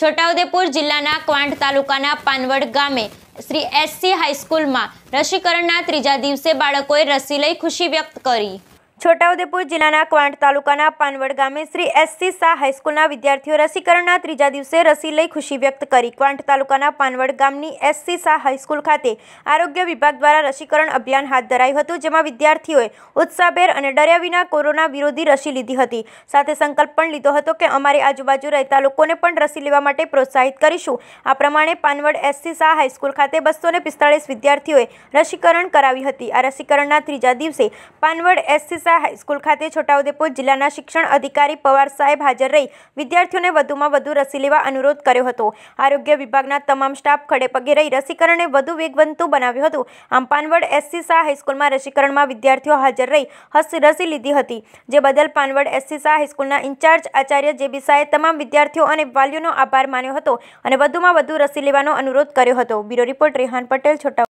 છોટાઉદેપુર જિલ્લાના ક્વાંટ તાલુકાના પાનવડ ગામે શ્રી એસસી હાઈસ્કૂલમાં રસીકરણના ત્રીજા દિવસે બાળકોએ રસી લઈ ખુશી વ્યક્ત કરી છોટાઉદેપુર જિલ્લાના ક્વાંટ તાલુકાના પાનવડ ગામે શ્રી એસસી શાહ હાઈસ્કૂલના વિદ્યાર્થીઓ રસીકરણના ત્રીજા દિવસે રસી લઈ ખુશી વ્યક્ત કરી ક્વાંટ તાલુકાના પાનવડ ગામની એસસી શાહ હાઈસ્કૂલ ખાતે આરોગ્ય વિભાગ દ્વારા રસીકરણ અભિયાન હાથ ધરાયું હતું જેમાં વિદ્યાર્થીઓએ ઉત્સાહભેર અને ડર્યા વિના કોરોના વિરોધી રસી લીધી હતી સાથે સંકલ્પ પણ લીધો હતો કે અમારી આજુબાજુ રહેતા લોકોને પણ રસી લેવા માટે પ્રોત્સાહિત કરીશું આ પ્રમાણે પાનવડ એસસી શાહ હાઈસ્કૂલ ખાતે બસો વિદ્યાર્થીઓએ રસીકરણ કરાવી હતી આ રસીકરણના ત્રીજા દિવસે પાનવડ એસસી ખાલસા હાઈસ્કૂલ ખાતે છોટાઉદેપુર જિલ્લાના શિક્ષણ અધિકારી પવાર સાહેબ હાજર રહી વિદ્યાર્થીઓને વધુમાં વધુ રસી લેવા અનુરોધ કર્યો હતો આરોગ્ય વિભાગના તમામ સ્ટાફ ખડેપગે રહી રસીકરણને વધુ વેગવંતું બનાવ્યું હતું આમ પાનવડ એસસી શાહ હાઈસ્કૂલમાં રસીકરણમાં વિદ્યાર્થીઓ હાજર રહી હસ્ત રસી લીધી હતી જે બદલ પાનવડ એસસી શાહ હાઈસ્કૂલના ઇન્ચાર્જ આચાર્ય જેબી શાહે તમામ વિદ્યાર્થીઓ અને વાલીઓનો આભાર માન્યો હતો અને વધુમાં વધુ રસી લેવાનો અનુરોધ કર્યો હતો બ્યુરો રિપોર્ટ રેહાન પટેલ છોટા